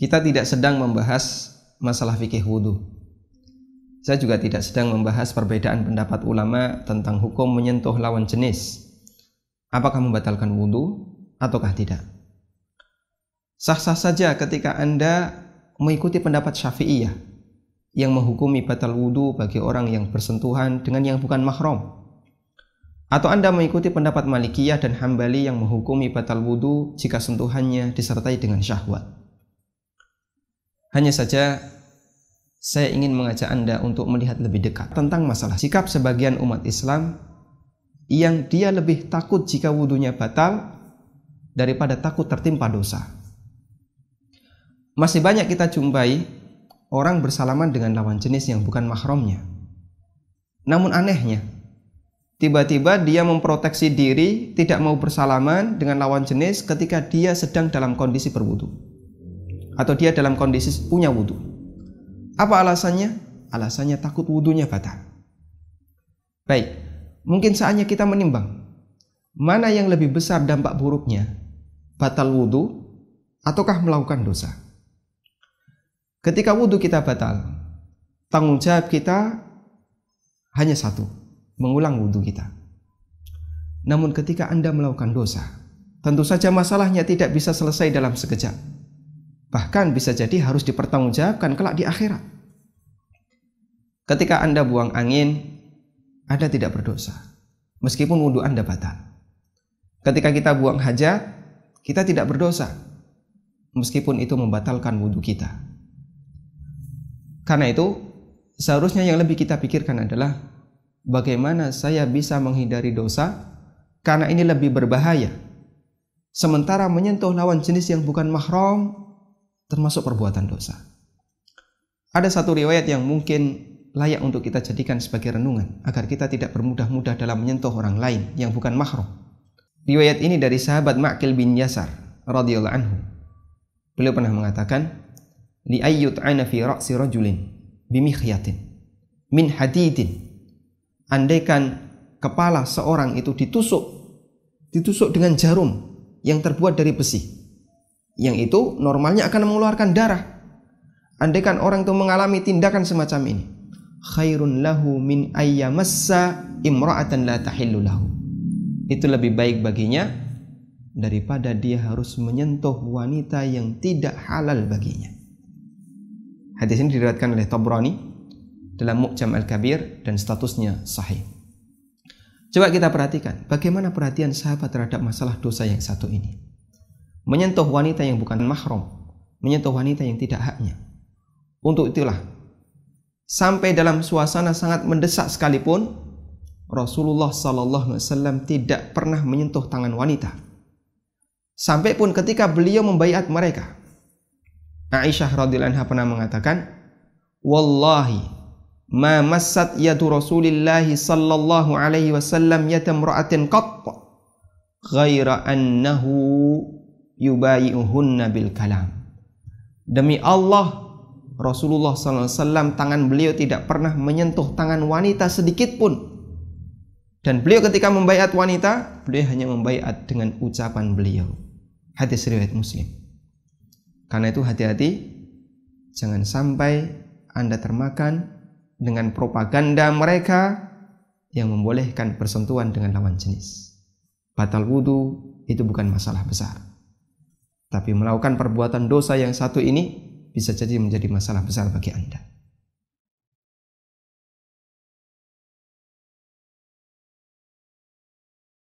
Kita tidak sedang membahas masalah fikih wudhu. Saya juga tidak sedang membahas perbedaan pendapat ulama tentang hukum menyentuh lawan jenis. Apakah membatalkan wudhu ataukah tidak? Sah-sah saja ketika Anda mengikuti pendapat Syafi'iyah yang menghukumi batal wudhu bagi orang yang bersentuhan dengan yang bukan mahram. Atau Anda mengikuti pendapat Malikiyah dan Hambali yang menghukumi batal wudhu jika sentuhannya disertai dengan syahwat. Hanya saja, saya ingin mengajak Anda untuk melihat lebih dekat tentang masalah sikap sebagian umat Islam yang dia lebih takut jika wudhunya batal daripada takut tertimpa dosa. Masih banyak kita jumpai orang bersalaman dengan lawan jenis yang bukan mahramnya. Namun anehnya, tiba-tiba dia memproteksi diri tidak mau bersalaman dengan lawan jenis ketika dia sedang dalam kondisi berwudu atau dia dalam kondisi punya wudu. Apa alasannya? Alasannya takut wudunya batal. Baik, mungkin saatnya kita menimbang mana yang lebih besar dampak buruknya, batal wudu ataukah melakukan dosa. Ketika wudhu kita batal, tanggung jawab kita hanya satu, mengulang wudhu kita. Namun ketika Anda melakukan dosa, tentu saja masalahnya tidak bisa selesai dalam sekejap. Bahkan bisa jadi harus dipertanggungjawabkan kelak di akhirat. Ketika Anda buang angin, Anda tidak berdosa. Meskipun wudhu Anda batal. Ketika kita buang hajat, kita tidak berdosa. Meskipun itu membatalkan wudhu kita. Karena itu seharusnya yang lebih kita pikirkan adalah bagaimana saya bisa menghindari dosa karena ini lebih berbahaya. Sementara menyentuh lawan jenis yang bukan mahram termasuk perbuatan dosa. Ada satu riwayat yang mungkin layak untuk kita jadikan sebagai renungan agar kita tidak bermudah-mudah dalam menyentuh orang lain yang bukan mahram. Riwayat ini dari sahabat Ma'kil bin Yasar radhiyallahu anhu. Beliau pernah mengatakan, li aina fi ra'si rajulin bimikhyatin min hadidin andaikan kepala seorang itu ditusuk ditusuk dengan jarum yang terbuat dari besi yang itu normalnya akan mengeluarkan darah andaikan orang itu mengalami tindakan semacam ini khairun lahu min ayyamassa imra'atan la tahillu lahu itu lebih baik baginya daripada dia harus menyentuh wanita yang tidak halal baginya Hadis ini diriwayatkan oleh Tabrani dalam Mu'jam Al-Kabir dan statusnya sahih. Coba kita perhatikan bagaimana perhatian sahabat terhadap masalah dosa yang satu ini. Menyentuh wanita yang bukan mahram, menyentuh wanita yang tidak haknya. Untuk itulah sampai dalam suasana sangat mendesak sekalipun Rasulullah Sallallahu Alaihi Wasallam tidak pernah menyentuh tangan wanita. Sampai pun ketika beliau membaiat mereka, Aisyah radhiyallahu anha pernah mengatakan, "Wallahi ma massat yadu Rasulillah sallallahu alaihi wasallam yatamra'atin qatt ghaira annahu yubayi'uhunna bil kalam." Demi Allah, Rasulullah sallallahu alaihi wasallam tangan beliau tidak pernah menyentuh tangan wanita sedikit pun. Dan beliau ketika membaiat wanita, beliau hanya membaiat dengan ucapan beliau. Hadis riwayat Muslim. Karena itu hati-hati, jangan sampai Anda termakan dengan propaganda mereka yang membolehkan persentuhan dengan lawan jenis. Batal wudhu itu bukan masalah besar. Tapi melakukan perbuatan dosa yang satu ini bisa jadi menjadi masalah besar bagi Anda.